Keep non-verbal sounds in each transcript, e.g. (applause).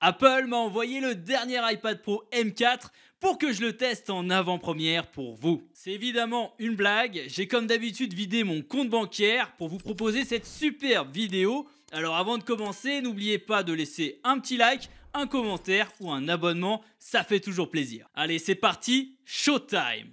Apple m'a envoyé le dernier iPad Pro M4 pour que je le teste en avant-première pour vous. C'est évidemment une blague, j'ai comme d'habitude vidé mon compte bancaire pour vous proposer cette superbe vidéo. Alors avant de commencer, n'oubliez pas de laisser un petit like, un commentaire ou un abonnement, ça fait toujours plaisir. Allez, c'est parti, showtime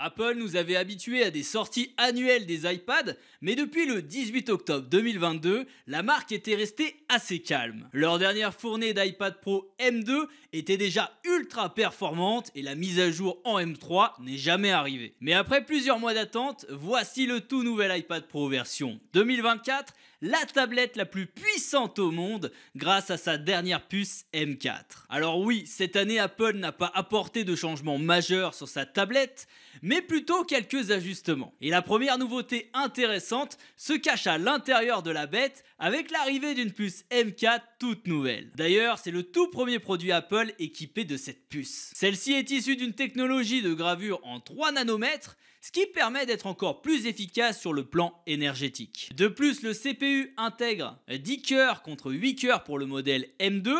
Apple nous avait habitués à des sorties annuelles des iPads, mais depuis le 18 octobre 2022, la marque était restée assez calme. Leur dernière fournée d'iPad Pro M2 était déjà ultra performante et la mise à jour en M3 n'est jamais arrivée. Mais après plusieurs mois d'attente, voici le tout nouvel iPad Pro version 2024 la tablette la plus puissante au monde grâce à sa dernière puce M4. Alors oui, cette année Apple n'a pas apporté de changements majeurs sur sa tablette, mais plutôt quelques ajustements. Et la première nouveauté intéressante se cache à l'intérieur de la bête avec l'arrivée d'une puce M4 toute nouvelle. D'ailleurs, c'est le tout premier produit Apple équipé de cette puce. Celle-ci est issue d'une technologie de gravure en 3 nanomètres ce qui permet d'être encore plus efficace sur le plan énergétique. De plus, le CPU intègre 10 cœurs contre 8 cœurs pour le modèle M2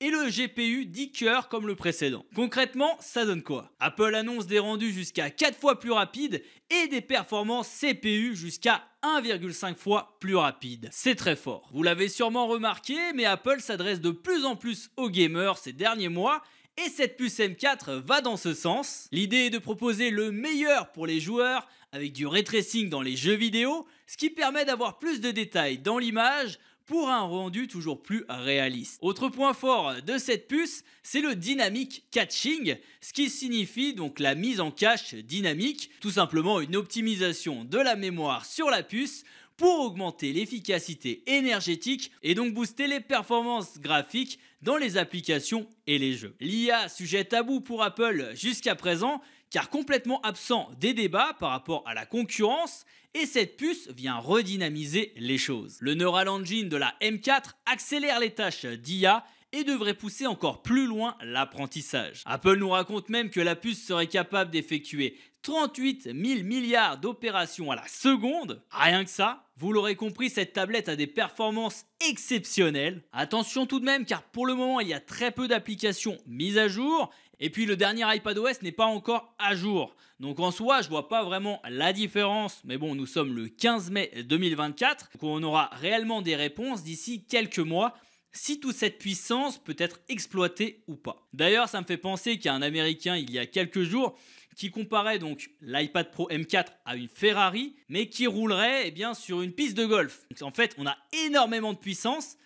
et le GPU 10 cœurs comme le précédent. Concrètement, ça donne quoi Apple annonce des rendus jusqu'à 4 fois plus rapides et des performances CPU jusqu'à 1,5 fois plus rapides. C'est très fort. Vous l'avez sûrement remarqué, mais Apple s'adresse de plus en plus aux gamers ces derniers mois et cette puce M4 va dans ce sens. L'idée est de proposer le meilleur pour les joueurs avec du re-tracing dans les jeux vidéo, ce qui permet d'avoir plus de détails dans l'image pour un rendu toujours plus réaliste. Autre point fort de cette puce, c'est le dynamic catching, ce qui signifie donc la mise en cache dynamique, tout simplement une optimisation de la mémoire sur la puce pour augmenter l'efficacité énergétique et donc booster les performances graphiques dans les applications et les jeux. L'IA, sujet tabou pour Apple jusqu'à présent, car complètement absent des débats par rapport à la concurrence, et cette puce vient redynamiser les choses. Le Neural Engine de la M4 accélère les tâches d'IA et devrait pousser encore plus loin l'apprentissage. Apple nous raconte même que la puce serait capable d'effectuer 38 000 milliards d'opérations à la seconde, rien que ça, vous l'aurez compris, cette tablette a des performances exceptionnelles. Attention tout de même, car pour le moment, il y a très peu d'applications mises à jour. Et puis le dernier iPadOS n'est pas encore à jour. Donc en soi, je vois pas vraiment la différence. Mais bon, nous sommes le 15 mai 2024. Donc on aura réellement des réponses d'ici quelques mois si toute cette puissance peut être exploitée ou pas. D'ailleurs, ça me fait penser qu'il y a un Américain il y a quelques jours qui comparait donc l'iPad Pro M4 à une Ferrari, mais qui roulerait eh bien, sur une piste de golf. en fait, on a énormément de puissance,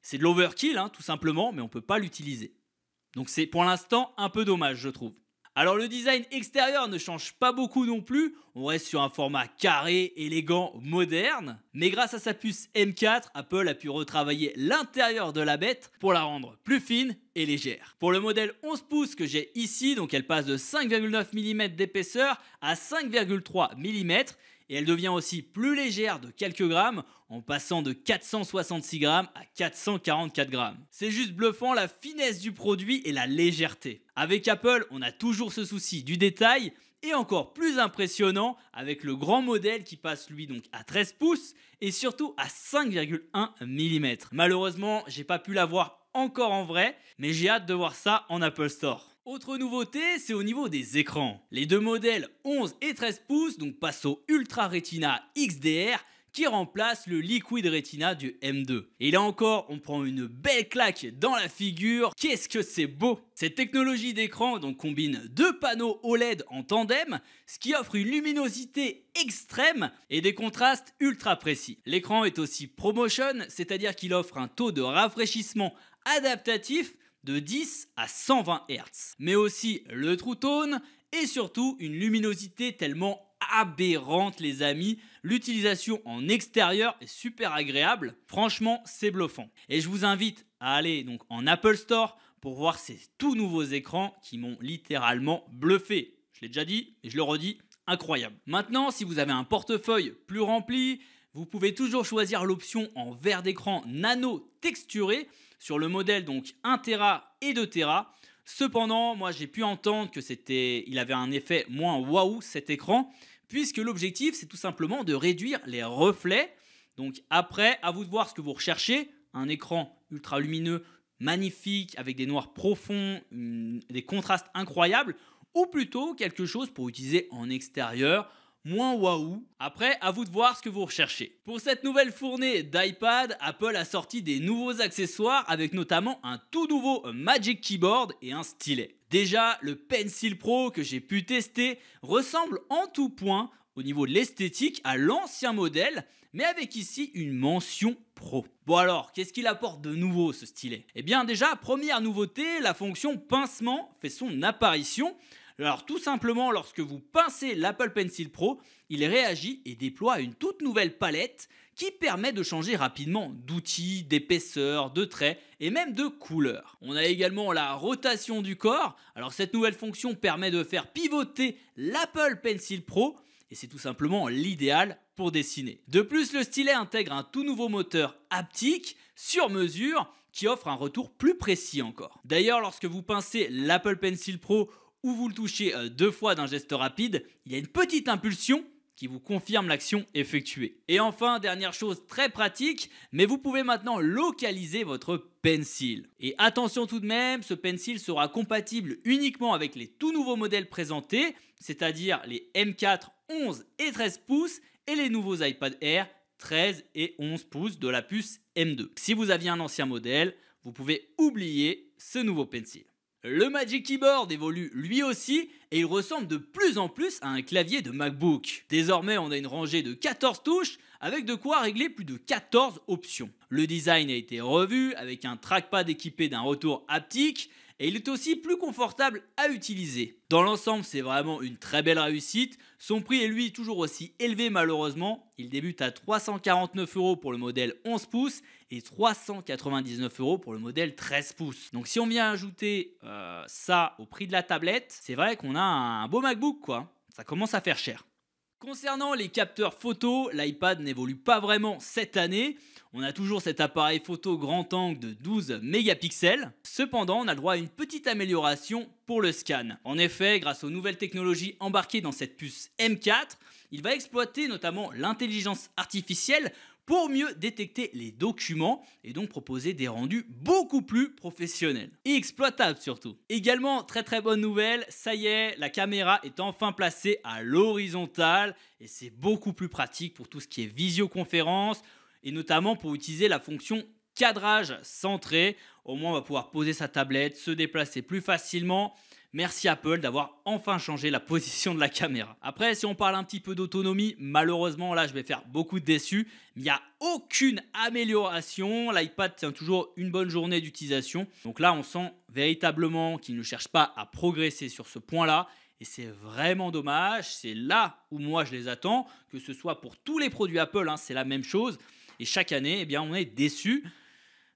c'est de l'overkill hein, tout simplement, mais on ne peut pas l'utiliser. Donc c'est pour l'instant un peu dommage, je trouve. Alors le design extérieur ne change pas beaucoup non plus, on reste sur un format carré, élégant, moderne, mais grâce à sa puce M4, Apple a pu retravailler l'intérieur de la bête pour la rendre plus fine et légère. Pour le modèle 11 pouces que j'ai ici, donc elle passe de 5,9 mm d'épaisseur à 5,3 mm, et elle devient aussi plus légère de quelques grammes en passant de 466 grammes à 444 grammes. C'est juste bluffant la finesse du produit et la légèreté. Avec Apple, on a toujours ce souci du détail et encore plus impressionnant avec le grand modèle qui passe lui donc à 13 pouces et surtout à 5,1 mm. Malheureusement, j'ai pas pu l'avoir encore en vrai, mais j'ai hâte de voir ça en Apple Store. Autre nouveauté, c'est au niveau des écrans. Les deux modèles 11 et 13 pouces, donc passent au Ultra Retina XDR, qui remplace le Liquid Retina du M2. Et là encore, on prend une belle claque dans la figure. Qu'est-ce que c'est beau Cette technologie d'écran donc combine deux panneaux OLED en tandem, ce qui offre une luminosité extrême et des contrastes ultra précis. L'écran est aussi ProMotion, c'est-à-dire qu'il offre un taux de rafraîchissement adaptatif de 10 à 120 Hz, mais aussi le True tone et surtout une luminosité tellement aberrante les amis, l'utilisation en extérieur est super agréable, franchement c'est bluffant. Et je vous invite à aller donc en Apple Store pour voir ces tout nouveaux écrans qui m'ont littéralement bluffé. Je l'ai déjà dit et je le redis, incroyable. Maintenant, si vous avez un portefeuille plus rempli, vous pouvez toujours choisir l'option en verre d'écran nano texturé sur le modèle donc 1 Tera et 2 Tera. Cependant, moi j'ai pu entendre que c'était, il avait un effet moins waouh cet écran, puisque l'objectif c'est tout simplement de réduire les reflets. Donc après, à vous de voir ce que vous recherchez, un écran ultra lumineux, magnifique, avec des noirs profonds, hum, des contrastes incroyables, ou plutôt quelque chose pour utiliser en extérieur, moins waouh. Après, à vous de voir ce que vous recherchez. Pour cette nouvelle fournée d'iPad, Apple a sorti des nouveaux accessoires avec notamment un tout nouveau Magic Keyboard et un stylet. Déjà, le Pencil Pro que j'ai pu tester ressemble en tout point au niveau de l'esthétique à l'ancien modèle, mais avec ici une mention pro. Bon alors, qu'est-ce qu'il apporte de nouveau ce stylet Eh bien déjà, première nouveauté, la fonction pincement fait son apparition alors tout simplement, lorsque vous pincez l'Apple Pencil Pro, il réagit et déploie une toute nouvelle palette qui permet de changer rapidement d'outils, d'épaisseur, de traits et même de couleur. On a également la rotation du corps. Alors cette nouvelle fonction permet de faire pivoter l'Apple Pencil Pro et c'est tout simplement l'idéal pour dessiner. De plus, le stylet intègre un tout nouveau moteur haptique sur mesure qui offre un retour plus précis encore. D'ailleurs, lorsque vous pincez l'Apple Pencil Pro ou vous le touchez euh, deux fois d'un geste rapide, il y a une petite impulsion qui vous confirme l'action effectuée. Et enfin, dernière chose très pratique, mais vous pouvez maintenant localiser votre pencil. Et attention tout de même, ce pencil sera compatible uniquement avec les tout nouveaux modèles présentés, c'est-à-dire les M4 11 et 13 pouces et les nouveaux iPad Air 13 et 11 pouces de la puce M2. Si vous aviez un ancien modèle, vous pouvez oublier ce nouveau pencil. Le Magic Keyboard évolue lui aussi et il ressemble de plus en plus à un clavier de MacBook. Désormais, on a une rangée de 14 touches avec de quoi régler plus de 14 options. Le design a été revu avec un trackpad équipé d'un retour haptique et il est aussi plus confortable à utiliser. Dans l'ensemble, c'est vraiment une très belle réussite. Son prix est lui toujours aussi élevé malheureusement. Il débute à 349 euros pour le modèle 11 pouces et 399 euros pour le modèle 13 pouces. Donc si on vient ajouter euh, ça au prix de la tablette, c'est vrai qu'on a un beau MacBook quoi. Ça commence à faire cher. Concernant les capteurs photo, l'iPad n'évolue pas vraiment cette année. On a toujours cet appareil photo grand angle de 12 mégapixels. Cependant, on a droit à une petite amélioration pour le scan. En effet, grâce aux nouvelles technologies embarquées dans cette puce M4, il va exploiter notamment l'intelligence artificielle pour mieux détecter les documents et donc proposer des rendus beaucoup plus professionnels et exploitables surtout. Également, très très bonne nouvelle, ça y est, la caméra est enfin placée à l'horizontale et c'est beaucoup plus pratique pour tout ce qui est visioconférence et notamment pour utiliser la fonction cadrage centré. Au moins, on va pouvoir poser sa tablette, se déplacer plus facilement. Merci Apple d'avoir enfin changé la (laughs) position de la caméra. Après, si on parle un petit peu d'autonomie, malheureusement, là, je vais faire beaucoup de déçus. Il n'y a aucune amélioration. L'iPad tient toujours une bonne journée d'utilisation. Donc là, on sent véritablement qu'il ne cherche pas à progresser sur ce point-là. Et c'est vraiment dommage, c'est là où moi je les attends, que ce soit pour tous les produits Apple, hein, c'est la même chose. Et chaque année, eh bien, on est déçu.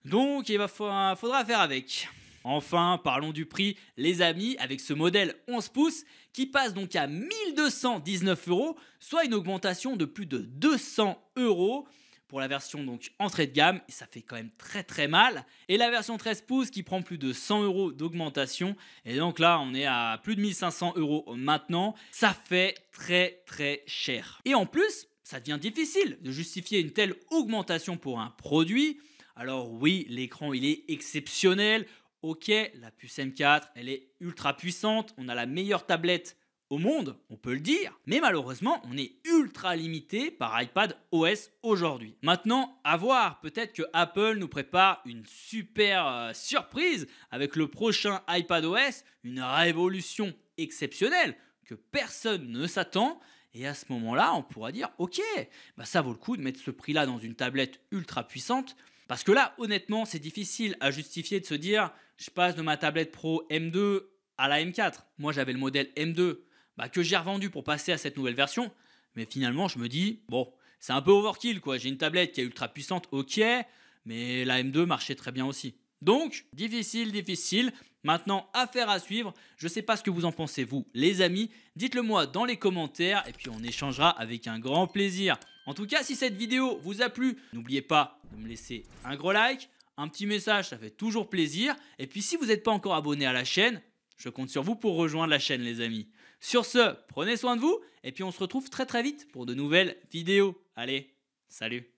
Donc il va, faudra faire avec. Enfin, parlons du prix, les amis, avec ce modèle 11 pouces qui passe donc à 1219 euros, soit une augmentation de plus de 200 euros pour la version donc entrée de gamme, ça fait quand même très très mal. Et la version 13 pouces qui prend plus de 100 euros d'augmentation, et donc là on est à plus de 1500 euros maintenant, ça fait très très cher. Et en plus, ça devient difficile de justifier une telle augmentation pour un produit. Alors oui, l'écran il est exceptionnel. Ok, la puce M4, elle est ultra puissante. On a la meilleure tablette monde, on peut le dire, mais malheureusement, on est ultra limité par iPad OS aujourd'hui. Maintenant, à voir, peut-être que Apple nous prépare une super euh, surprise avec le prochain iPad OS, une révolution exceptionnelle que personne ne s'attend. Et à ce moment-là, on pourra dire, ok, bah ça vaut le coup de mettre ce prix-là dans une tablette ultra puissante. Parce que là, honnêtement, c'est difficile à justifier de se dire, je passe de ma tablette Pro M2 à la M4. Moi, j'avais le modèle M2 bah, que j'ai revendu pour passer à cette nouvelle version. Mais finalement, je me dis, bon, c'est un peu overkill, quoi. J'ai une tablette qui est ultra puissante, ok, mais la M2 marchait très bien aussi. Donc, difficile, difficile. Maintenant, affaire à suivre. Je ne sais pas ce que vous en pensez, vous, les amis. Dites-le moi dans les commentaires et puis on échangera avec un grand plaisir. En tout cas, si cette vidéo vous a plu, n'oubliez pas de me laisser un gros like, un petit message, ça fait toujours plaisir. Et puis, si vous n'êtes pas encore abonné à la chaîne, je compte sur vous pour rejoindre la chaîne, les amis. Sur ce, prenez soin de vous et puis on se retrouve très très vite pour de nouvelles vidéos. Allez, salut